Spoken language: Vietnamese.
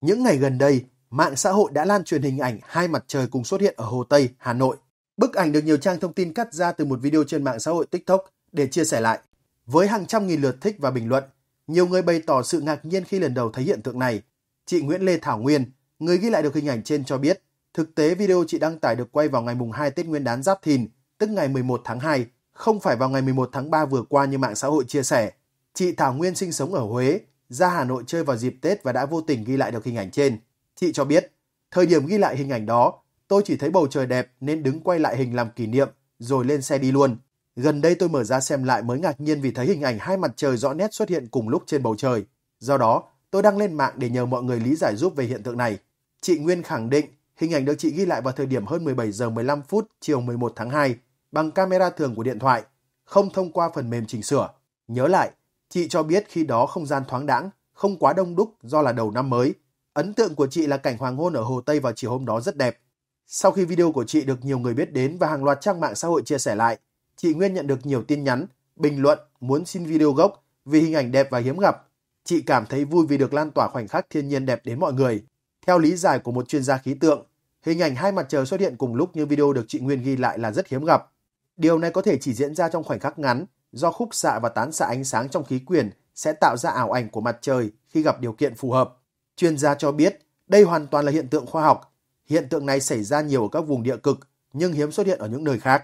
Những ngày gần đây, mạng xã hội đã lan truyền hình ảnh hai mặt trời cùng xuất hiện ở Hồ Tây, Hà Nội. Bức ảnh được nhiều trang thông tin cắt ra từ một video trên mạng xã hội TikTok để chia sẻ lại. Với hàng trăm nghìn lượt thích và bình luận, nhiều người bày tỏ sự ngạc nhiên khi lần đầu thấy hiện tượng này. Chị Nguyễn Lê Thảo Nguyên, người ghi lại được hình ảnh trên cho biết, thực tế video chị đăng tải được quay vào ngày mùng 2 Tết Nguyên đán Giáp Thìn, tức ngày 11 tháng 2, không phải vào ngày 11 tháng 3 vừa qua như mạng xã hội chia sẻ. Chị Thảo Nguyên sinh sống ở Huế, ra Hà Nội chơi vào dịp Tết và đã vô tình ghi lại được hình ảnh trên. Chị cho biết, thời điểm ghi lại hình ảnh đó, tôi chỉ thấy bầu trời đẹp nên đứng quay lại hình làm kỷ niệm rồi lên xe đi luôn. Gần đây tôi mở ra xem lại mới ngạc nhiên vì thấy hình ảnh hai mặt trời rõ nét xuất hiện cùng lúc trên bầu trời. Do đó, tôi đăng lên mạng để nhờ mọi người lý giải giúp về hiện tượng này. Chị Nguyên khẳng định hình ảnh được chị ghi lại vào thời điểm hơn 17 giờ 15 phút chiều 11 tháng 2 bằng camera thường của điện thoại, không thông qua phần mềm chỉnh sửa. Nhớ lại, Chị cho biết khi đó không gian thoáng đãng, không quá đông đúc do là đầu năm mới. Ấn tượng của chị là cảnh hoàng hôn ở Hồ Tây vào chiều hôm đó rất đẹp. Sau khi video của chị được nhiều người biết đến và hàng loạt trang mạng xã hội chia sẻ lại, chị Nguyên nhận được nhiều tin nhắn, bình luận muốn xin video gốc vì hình ảnh đẹp và hiếm gặp. Chị cảm thấy vui vì được lan tỏa khoảnh khắc thiên nhiên đẹp đến mọi người. Theo lý giải của một chuyên gia khí tượng, hình ảnh hai mặt trời xuất hiện cùng lúc như video được chị Nguyên ghi lại là rất hiếm gặp. Điều này có thể chỉ diễn ra trong khoảnh khắc ngắn do khúc xạ và tán xạ ánh sáng trong khí quyển sẽ tạo ra ảo ảnh của mặt trời khi gặp điều kiện phù hợp. Chuyên gia cho biết đây hoàn toàn là hiện tượng khoa học. Hiện tượng này xảy ra nhiều ở các vùng địa cực nhưng hiếm xuất hiện ở những nơi khác.